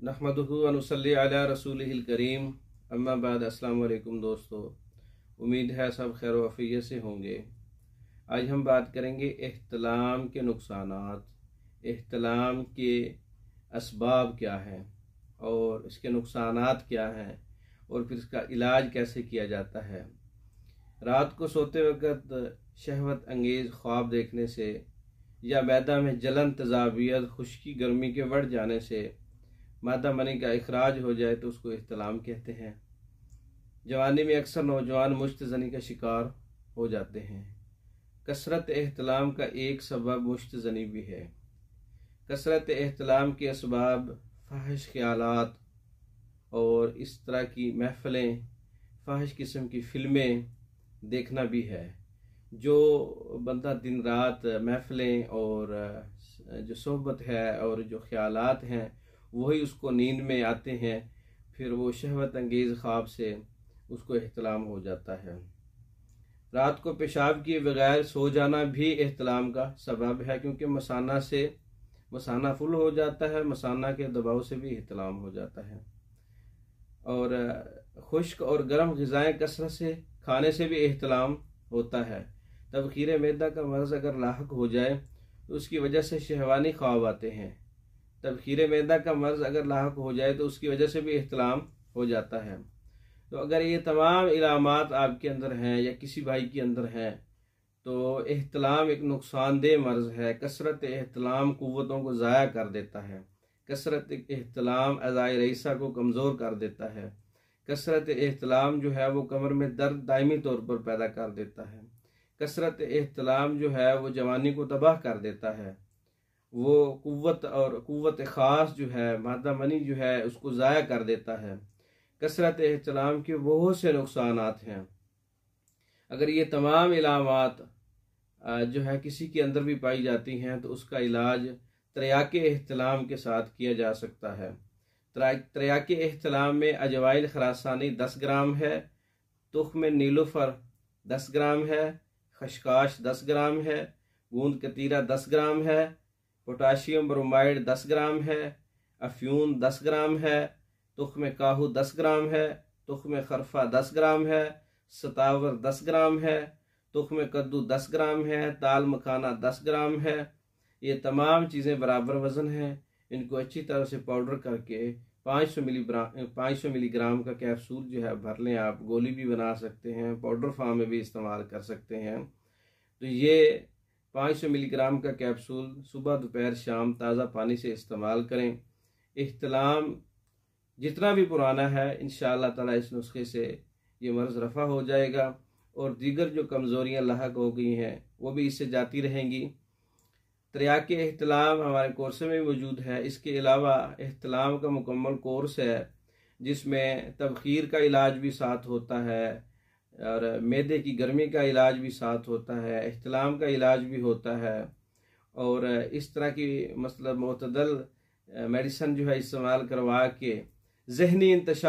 و وصلّہ علیہ رسول الکریم اما بعد السلام علیکم دوستو امید ہے سب خیر و وفی سے ہوں گے آج ہم بات کریں گے احتلام کے نقصانات احتلام کے اسباب کیا ہیں اور اس کے نقصانات کیا ہیں اور پھر اس کا علاج کیسے کیا جاتا ہے رات کو سوتے وقت شہوت انگیز خواب دیکھنے سے یا بیدہ میں جلن تضابیت خشکی گرمی کے بڑھ جانے سے مادہ منی کا اخراج ہو جائے تو اس کو احتلام کہتے ہیں جوانی میں اکثر نوجوان مشت زنی کا شکار ہو جاتے ہیں کثرت احتلام کا ایک سبب مشت زنی بھی ہے کثرت احتلام کے اسباب فحش خیالات اور اس طرح کی محفلیں فحش قسم کی فلمیں دیکھنا بھی ہے جو بندہ دن رات محفلیں اور جو صحبت ہے اور جو خیالات ہیں وہی اس کو نیند میں آتے ہیں پھر وہ شہوت انگیز خواب سے اس کو احتلام ہو جاتا ہے رات کو پیشاب کیے بغیر سو جانا بھی احتلام کا سبب ہے کیونکہ مسانہ سے مسانہ فل ہو جاتا ہے مسانہ کے دباؤ سے بھی احتلام ہو جاتا ہے اور خشک اور گرم غذائیں کثرت سے کھانے سے بھی احتلام ہوتا ہے تب کھیرے میدا کا مرض اگر لاحق ہو جائے تو اس کی وجہ سے شہوانی خواب آتے ہیں تب کھیرے میدہ کا مرض اگر لاحق ہو جائے تو اس کی وجہ سے بھی احتلام ہو جاتا ہے تو اگر یہ تمام علامات آپ کے اندر ہیں یا کسی بھائی کے اندر ہیں تو احتلام ایک نقصان دہ مرض ہے کثرت احتلام قوتوں کو ضائع کر دیتا ہے کثرت احتلام ازائے رئیسہ کو کمزور کر دیتا ہے کثرت احتلام جو ہے وہ کمر میں درد دائمی طور پر پیدا کر دیتا ہے کثرت احتلام جو ہے وہ جوانی کو تباہ کر دیتا ہے وہ قوت اور قوت خاص جو ہے مادہ منی جو ہے اس کو ضائع کر دیتا ہے کثرت احتلام کے بہت سے نقصانات ہیں اگر یہ تمام علامات جو ہے کسی کے اندر بھی پائی جاتی ہیں تو اس کا علاج تریاک احتلام کے ساتھ کیا جا سکتا ہے تریاک احتلام میں اجوائل خراسانی دس گرام ہے تخ میں نیلوفر دس گرام ہے خشکاش دس گرام ہے گوند کتیرہ دس گرام ہے پوٹاشیم برومائڈ دس گرام ہے افیون دس گرام ہے تخم کاہو دس گرام ہے تخم خرفہ دس گرام ہے ستاور دس گرام ہے تخم کدو دس گرام ہے تال مکھانا دس گرام ہے یہ تمام چیزیں برابر وزن ہیں ان کو اچھی طرح سے پاؤڈر کر کے پانچ سو ملی گرام پانچ سو ملی گرام کا کیپسول جو ہے بھر لیں آپ گولی بھی بنا سکتے ہیں پاؤڈر فارم میں بھی استعمال کر سکتے ہیں تو یہ پانچ سو ملی گرام کا کیپسول صبح دوپہر شام تازہ پانی سے استعمال کریں احتلام جتنا بھی پرانا ہے انشاءاللہ اللہ تعالیٰ اس نسخے سے یہ مرض رفع ہو جائے گا اور دیگر جو کمزوریاں لاحق ہو گئی ہیں وہ بھی اس سے جاتی رہیں گی تریاک کے ہمارے کورس میں موجود ہے اس کے علاوہ احتلام کا مکمل کورس ہے جس میں تبخیر کا علاج بھی ساتھ ہوتا ہے اور معدے کی گرمی کا علاج بھی ساتھ ہوتا ہے احتلام کا علاج بھی ہوتا ہے اور اس طرح کی مطلب معتدل میڈیسن جو ہے استعمال کروا کے ذہنی انتشار